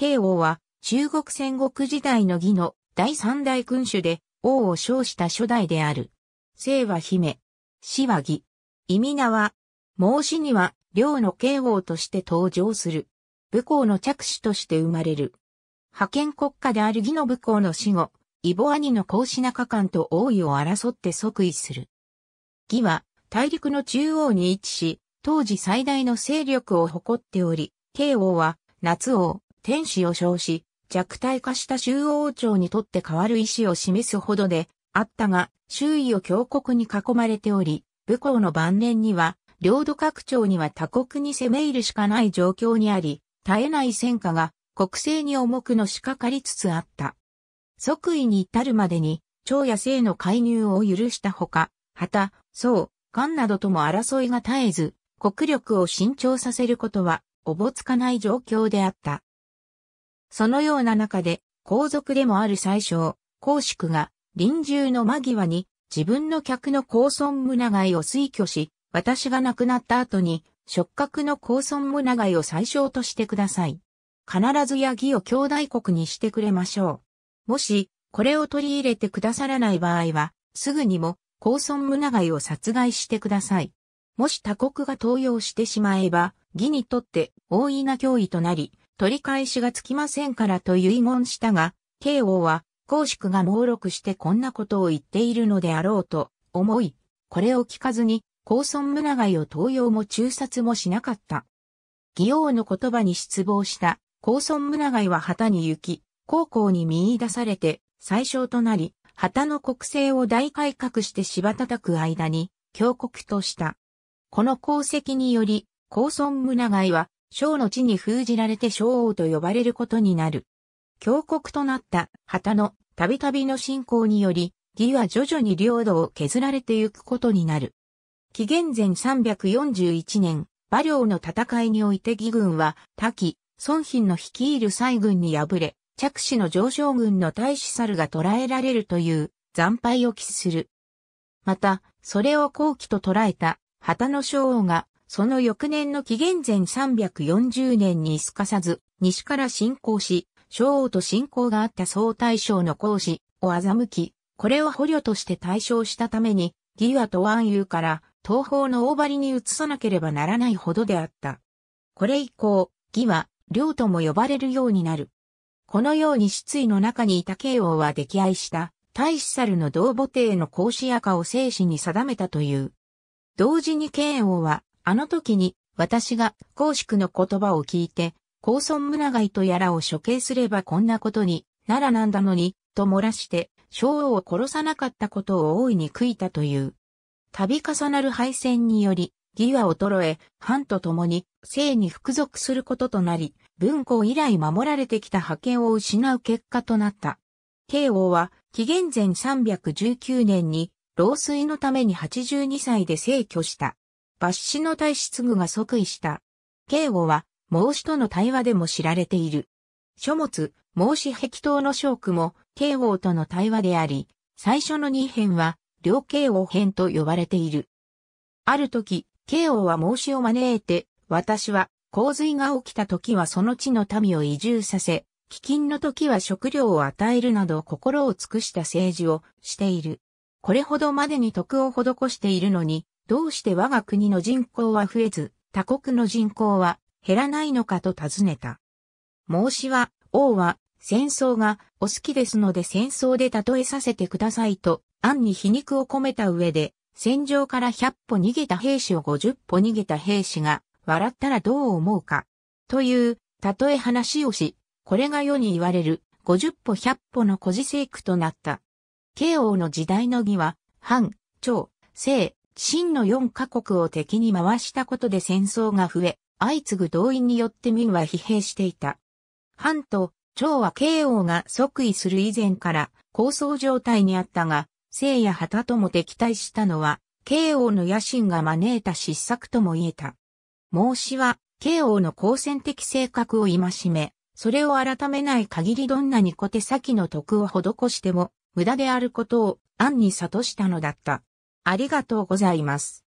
慶応は中国戦国時代の義の第三代君主で王を称した初代である。姓は姫、死は義、意味名は、孟子には領の慶応として登場する。武功の着手として生まれる。派遣国家である義の武功の死後、イボ兄の孔子中間と王位を争って即位する。義は大陸の中央に位置し、当時最大の勢力を誇っており、慶応は夏王、天使を称し、弱体化した周王朝にとって変わる意思を示すほどで、あったが、周囲を強国に囲まれており、武功の晩年には、領土拡張には他国に攻め入るしかない状況にあり、絶えない戦火が国政に重くのしかかりつつあった。即位に至るまでに、朝野政の介入を許したほか、旗、宋、官などとも争いが絶えず、国力を伸長させることは、おぼつかない状況であった。そのような中で、皇族でもある最小、皇祝が、臨終の間際に、自分の客の皇孫胸貝を推挙し、私が亡くなった後に、触覚の皇孫胸貝を最小としてください。必ずや義を兄弟国にしてくれましょう。もし、これを取り入れてくださらない場合は、すぐにも、皇孫胸貝を殺害してください。もし他国が登用してしまえば、義にとって大いな脅威となり、取り返しがつきませんからと遺言したが、慶応は、公宿が猛録してこんなことを言っているのであろうと思い、これを聞かずに、高村村外を東洋も中殺もしなかった。義王の言葉に失望した高村村外は旗に行き、高校に見出されて最小となり、旗の国政を大改革して柴叩く間に、強国とした。この功績により、高村村外は小の地に封じられて小王と呼ばれることになる。峡国となった旗のたびたびの侵攻により、義は徐々に領土を削られてゆくことになる。紀元前341年、馬領の戦いにおいて義軍は、滝、孫賓の率いる西軍に敗れ、着手の上昇軍の大使猿が捕らえられるという惨敗を期する。また、それを後期と捉えた、旗の将王がその翌年の紀元前340年にすかさず、西から侵攻し、昭王と侵攻があった総大将の講師を欺き、これを捕虜として対象したために、義和と安友から東方の大張に移さなければならないほどであった。これ以降、義は、領とも呼ばれるようになる。このように失意の中にいた慶応は溺愛した、大使猿の同母帝の孔子赤を生死に定めたという。同時に慶応は、あの時に、私が公宿の言葉を聞いて、高村村外とやらを処刑すればこんなことにならなんだのに、と漏らして、昭王を殺さなかったことを大いに悔いたという。度重なる敗戦により、義は衰え、藩と共に、姓に服属することとなり、文庫以来守られてきた覇権を失う結果となった。慶王は、紀元前319年に、老衰のために82歳で逝去した。抜歯の大失具が即位した。慶応は、孟子との対話でも知られている。書物、孟子壁刀の章句も、慶応との対話であり、最初の2編は、両慶応編と呼ばれている。ある時、慶応は孟子を招いて、私は、洪水が起きた時はその地の民を移住させ、飢饉の時は食料を与えるなど心を尽くした政治をしている。これほどまでに徳を施しているのに、どうして我が国の人口は増えず、他国の人口は減らないのかと尋ねた。孟子は、王は、戦争がお好きですので戦争で例えさせてくださいと、暗に皮肉を込めた上で、戦場から100歩逃げた兵士を50歩逃げた兵士が、笑ったらどう思うか。という、例え話をし、これが世に言われる、50歩100歩の古事聖句となった。慶応の時代の義は、藩、長、聖。真の4カ国を敵に回したことで戦争が増え、相次ぐ動員によって民は疲弊していた。藩と蝶は慶応が即位する以前から構想状態にあったが、聖や旗とも敵対したのは、慶応の野心が招いた失策とも言えた。孟子は、慶応の好戦的性格を戒め、それを改めない限りどんなに小手先の徳を施しても、無駄であることを暗に悟したのだった。ありがとうございます。